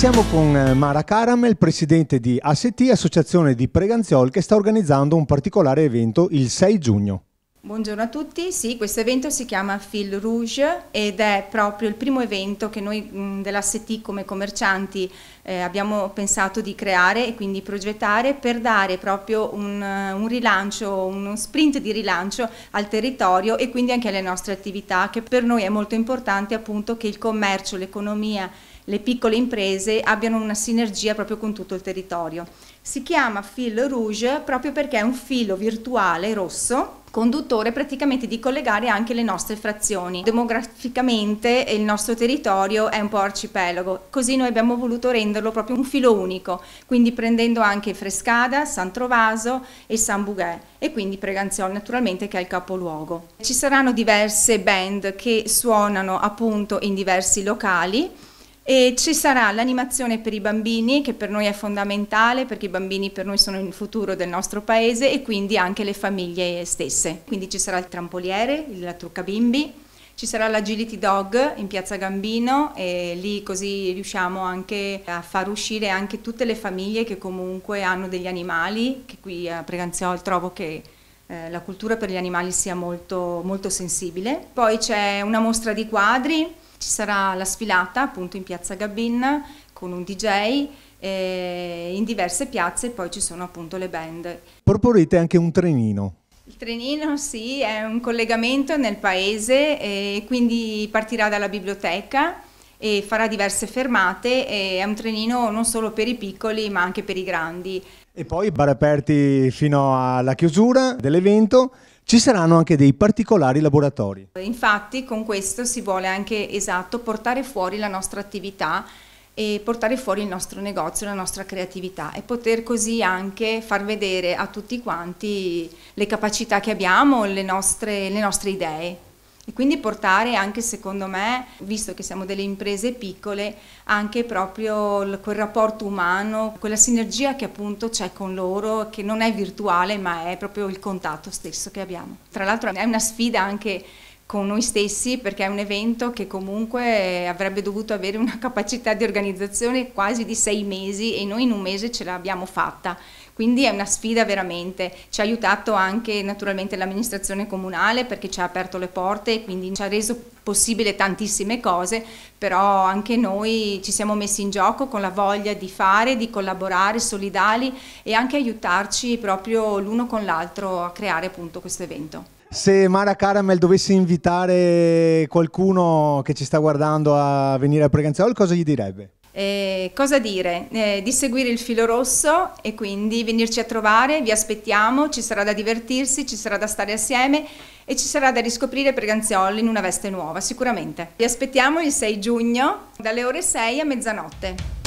Siamo con eh, Mara Caramel, presidente di AST, associazione di Preganziol, che sta organizzando un particolare evento il 6 giugno. Buongiorno a tutti, sì, questo evento si chiama Fil Rouge ed è proprio il primo evento che noi mm, dell'AST come commercianti eh, abbiamo pensato di creare e quindi progettare per dare proprio un, eh, un, rilancio, uno sprint di rilancio al territorio e quindi anche alle nostre attività che per noi è molto importante appunto che il commercio, l'economia le piccole imprese abbiano una sinergia proprio con tutto il territorio. Si chiama fil rouge proprio perché è un filo virtuale rosso conduttore praticamente di collegare anche le nostre frazioni. Demograficamente il nostro territorio è un po' arcipelago, così noi abbiamo voluto renderlo proprio un filo unico, quindi prendendo anche Frescada, San Trovaso e San Bugè e quindi Preganziol naturalmente che è il capoluogo. Ci saranno diverse band che suonano appunto in diversi locali e ci sarà l'animazione per i bambini che per noi è fondamentale perché i bambini per noi sono il futuro del nostro paese e quindi anche le famiglie stesse. Quindi ci sarà il trampoliere, la trucca bimbi, ci sarà l'agility dog in piazza Gambino e lì così riusciamo anche a far uscire anche tutte le famiglie che comunque hanno degli animali, che qui a Preganziol trovo che eh, la cultura per gli animali sia molto, molto sensibile. Poi c'è una mostra di quadri ci sarà la sfilata appunto in piazza Gabin con un DJ eh, in diverse piazze e poi ci sono appunto le band. Proporrete anche un trenino. Il trenino sì, è un collegamento nel paese e quindi partirà dalla biblioteca e farà diverse fermate, è un trenino non solo per i piccoli ma anche per i grandi. E poi bar aperti fino alla chiusura dell'evento ci saranno anche dei particolari laboratori. Infatti con questo si vuole anche, esatto, portare fuori la nostra attività e portare fuori il nostro negozio, la nostra creatività e poter così anche far vedere a tutti quanti le capacità che abbiamo, le nostre, le nostre idee e quindi portare anche secondo me, visto che siamo delle imprese piccole, anche proprio quel rapporto umano, quella sinergia che appunto c'è con loro, che non è virtuale ma è proprio il contatto stesso che abbiamo. Tra l'altro è una sfida anche con noi stessi perché è un evento che comunque avrebbe dovuto avere una capacità di organizzazione quasi di sei mesi e noi in un mese ce l'abbiamo fatta. Quindi è una sfida veramente, ci ha aiutato anche naturalmente l'amministrazione comunale perché ci ha aperto le porte e quindi ci ha reso possibile tantissime cose, però anche noi ci siamo messi in gioco con la voglia di fare, di collaborare, solidali e anche aiutarci proprio l'uno con l'altro a creare appunto questo evento se Mara Caramel dovesse invitare qualcuno che ci sta guardando a venire a Preganzaol, cosa gli direbbe? Eh, cosa dire? Eh, di seguire il filo rosso e quindi venirci a trovare, vi aspettiamo, ci sarà da divertirsi, ci sarà da stare assieme e ci sarà da riscoprire Preganziol in una veste nuova, sicuramente. Vi aspettiamo il 6 giugno dalle ore 6 a mezzanotte.